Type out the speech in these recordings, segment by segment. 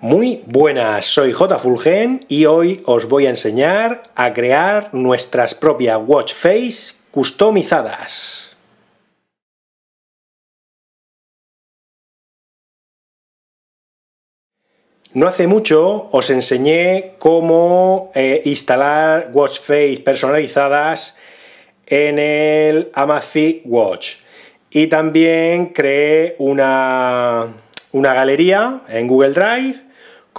Muy buenas, soy J. Fulgen y hoy os voy a enseñar a crear nuestras propias watch face customizadas. No hace mucho os enseñé cómo eh, instalar watch face personalizadas en el Amazfit Watch y también creé una galería en Google Drive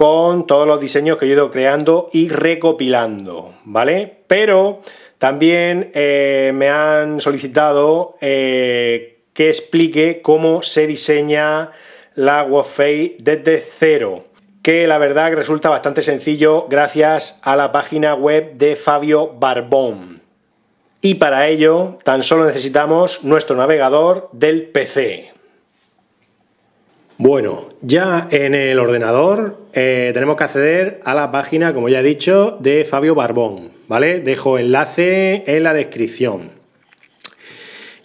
con todos los diseños que he ido creando y recopilando, ¿vale? Pero también eh, me han solicitado eh, que explique cómo se diseña la Face desde cero, que la verdad resulta bastante sencillo gracias a la página web de Fabio Barbón. Y para ello tan solo necesitamos nuestro navegador del PC. Bueno, ya en el ordenador eh, tenemos que acceder a la página, como ya he dicho, de Fabio Barbón, ¿vale? Dejo enlace en la descripción.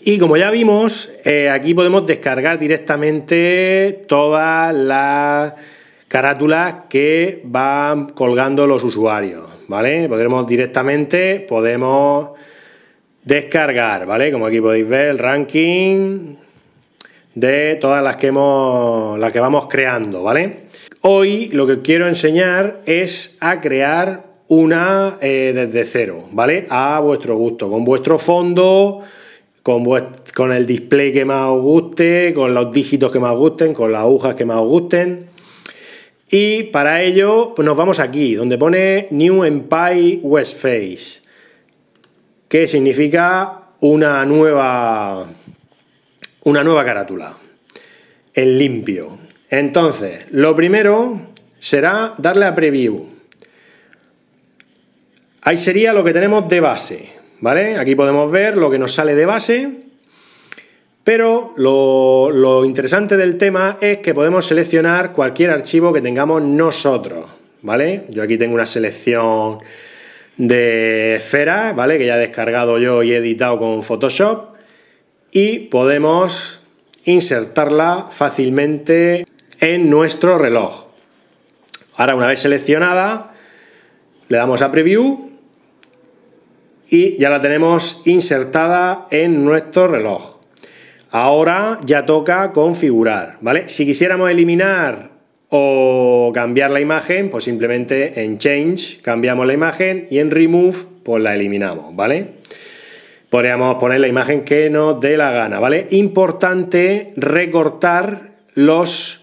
Y como ya vimos, eh, aquí podemos descargar directamente todas las carátulas que van colgando los usuarios, ¿vale? Podremos directamente, podemos descargar, ¿vale? Como aquí podéis ver, el ranking, de todas las que hemos que vamos creando, ¿vale? Hoy lo que quiero enseñar es a crear una eh, desde cero, ¿vale? A vuestro gusto, con vuestro fondo, con, con el display que más os guste, con los dígitos que más os gusten, con las agujas que más os gusten. Y para ello pues nos vamos aquí, donde pone New Empire West Face, que significa una nueva una nueva carátula, el limpio. Entonces, lo primero será darle a preview. Ahí sería lo que tenemos de base, ¿vale? Aquí podemos ver lo que nos sale de base, pero lo, lo interesante del tema es que podemos seleccionar cualquier archivo que tengamos nosotros, ¿vale? Yo aquí tengo una selección de esferas, ¿vale? Que ya he descargado yo y he editado con Photoshop y podemos insertarla fácilmente en nuestro reloj. Ahora una vez seleccionada, le damos a preview y ya la tenemos insertada en nuestro reloj. Ahora ya toca configurar, ¿vale? Si quisiéramos eliminar o cambiar la imagen, pues simplemente en Change cambiamos la imagen y en Remove pues la eliminamos, ¿vale? Podríamos poner la imagen que nos dé la gana, ¿vale? Importante recortar los...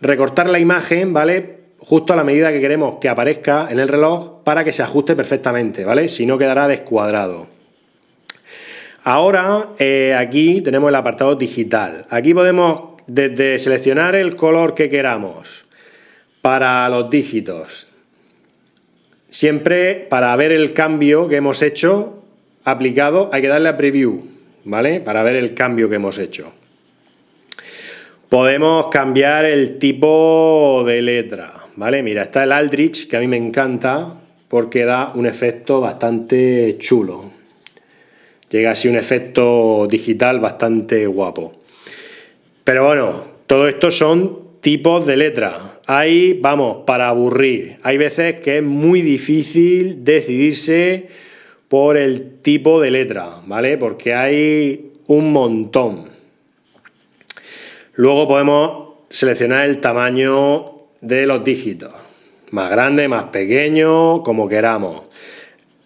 recortar la imagen, ¿vale? Justo a la medida que queremos que aparezca en el reloj para que se ajuste perfectamente, ¿vale? Si no quedará descuadrado. Ahora eh, aquí tenemos el apartado digital. Aquí podemos desde seleccionar el color que queramos para los dígitos. Siempre para ver el cambio que hemos hecho aplicado, hay que darle a preview, ¿vale? Para ver el cambio que hemos hecho. Podemos cambiar el tipo de letra, ¿vale? Mira, está el Aldrich, que a mí me encanta porque da un efecto bastante chulo. Llega así un efecto digital bastante guapo. Pero bueno, todo esto son tipos de letra. Ahí vamos, para aburrir. Hay veces que es muy difícil decidirse por el tipo de letra, ¿vale? Porque hay un montón. Luego podemos seleccionar el tamaño de los dígitos. Más grande, más pequeño, como queramos.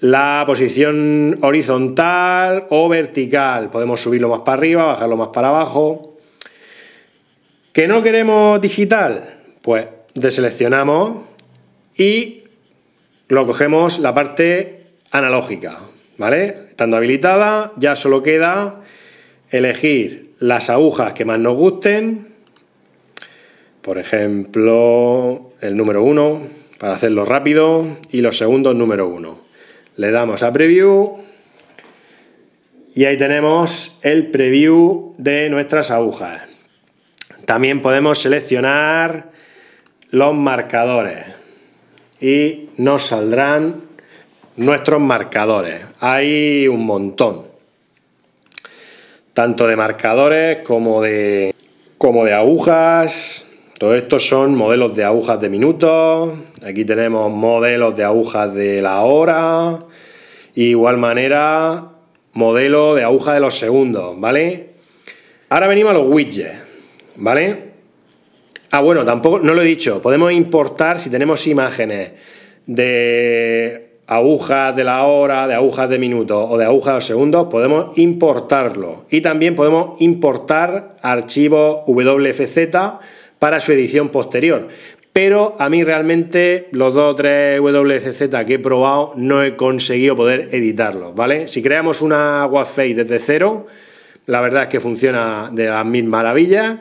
La posición horizontal o vertical. Podemos subirlo más para arriba, bajarlo más para abajo. ¿Que no queremos digital? Pues deseleccionamos y lo cogemos la parte analógica, ¿vale? Estando habilitada, ya solo queda elegir las agujas que más nos gusten, por ejemplo, el número 1, para hacerlo rápido, y los segundos número 1. Le damos a preview y ahí tenemos el preview de nuestras agujas. También podemos seleccionar los marcadores y nos saldrán nuestros marcadores. Hay un montón. Tanto de marcadores como de, como de agujas. Todo esto son modelos de agujas de minutos. Aquí tenemos modelos de agujas de la hora. igual manera, modelo de aguja de los segundos, ¿vale? Ahora venimos a los widgets, ¿vale? Ah, bueno, tampoco, no lo he dicho. Podemos importar si tenemos imágenes de agujas de la hora, de agujas de minutos o de agujas de segundos, podemos importarlo. Y también podemos importar archivos WFZ para su edición posterior. Pero a mí realmente los 2 o 3 WFZ que he probado no he conseguido poder editarlos, ¿vale? Si creamos una face desde cero, la verdad es que funciona de las mil maravillas.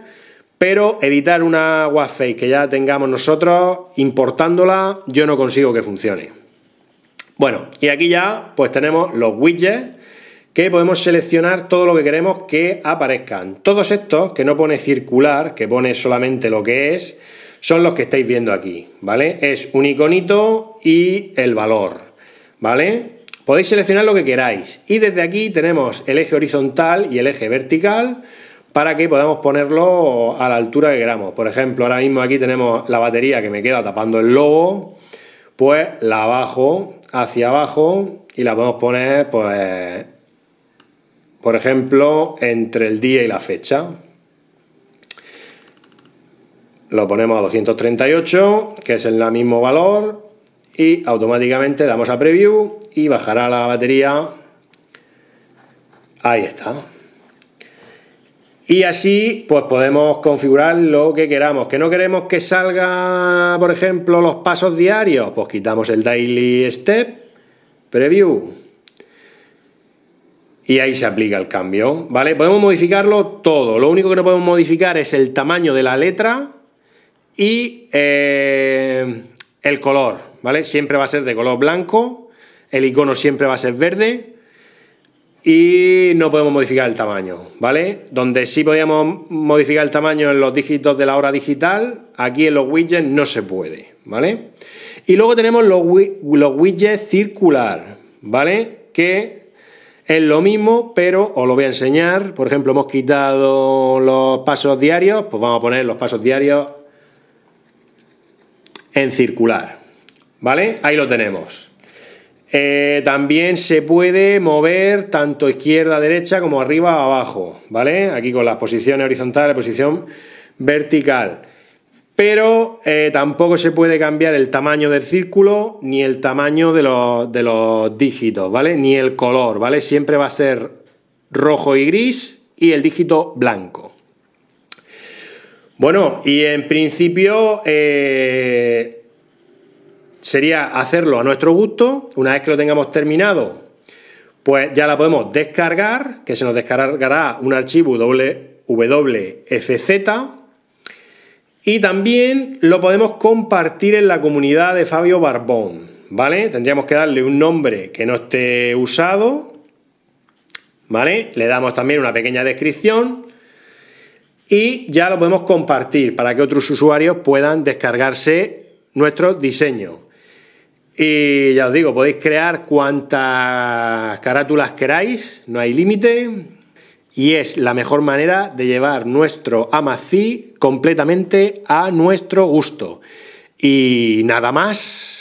Pero editar una face que ya tengamos nosotros, importándola, yo no consigo que funcione. Bueno, y aquí ya pues tenemos los widgets que podemos seleccionar todo lo que queremos que aparezcan. Todos estos que no pone circular, que pone solamente lo que es, son los que estáis viendo aquí, ¿vale? Es un iconito y el valor, ¿vale? Podéis seleccionar lo que queráis y desde aquí tenemos el eje horizontal y el eje vertical para que podamos ponerlo a la altura que queramos. Por ejemplo, ahora mismo aquí tenemos la batería que me queda tapando el logo, pues la abajo hacia abajo y la podemos poner, pues, por ejemplo, entre el día y la fecha. Lo ponemos a 238, que es el mismo valor, y automáticamente damos a preview y bajará la batería. Ahí está. Y así pues podemos configurar lo que queramos. ¿Que no queremos que salga, por ejemplo, los pasos diarios? Pues quitamos el daily step, preview. Y ahí se aplica el cambio, ¿vale? Podemos modificarlo todo. Lo único que no podemos modificar es el tamaño de la letra y eh, el color, ¿vale? Siempre va a ser de color blanco, el icono siempre va a ser verde y no podemos modificar el tamaño, ¿vale? Donde sí podíamos modificar el tamaño en los dígitos de la hora digital, aquí en los widgets no se puede, ¿vale? Y luego tenemos los, widgets circular, ¿vale? Que es lo mismo, pero os lo voy a enseñar. Por ejemplo, hemos quitado los pasos diarios, pues vamos a poner los pasos diarios en circular, ¿vale? Ahí lo tenemos. Eh, también se puede mover tanto izquierda a derecha como arriba a abajo, ¿vale? Aquí con las posiciones horizontales, posición vertical. Pero eh, tampoco se puede cambiar el tamaño del círculo ni el tamaño de los, dígitos, ¿vale? Ni el color, ¿vale? Siempre va a ser rojo y gris y el dígito blanco. Bueno, y en principio eh, sería hacerlo a nuestro gusto. Una vez que lo tengamos terminado, pues ya la podemos descargar, que se nos descargará un archivo WFZ. Y también lo podemos compartir en la comunidad de Fabio Barbón, ¿vale? Tendríamos que darle un nombre que no esté usado, ¿vale? Le damos también una pequeña descripción y ya lo podemos compartir para que otros usuarios puedan descargarse nuestro diseño. Y ya os digo, podéis crear cuantas carátulas queráis, no hay límite. Y es la mejor manera de llevar nuestro Amaci completamente a nuestro gusto. Y nada más.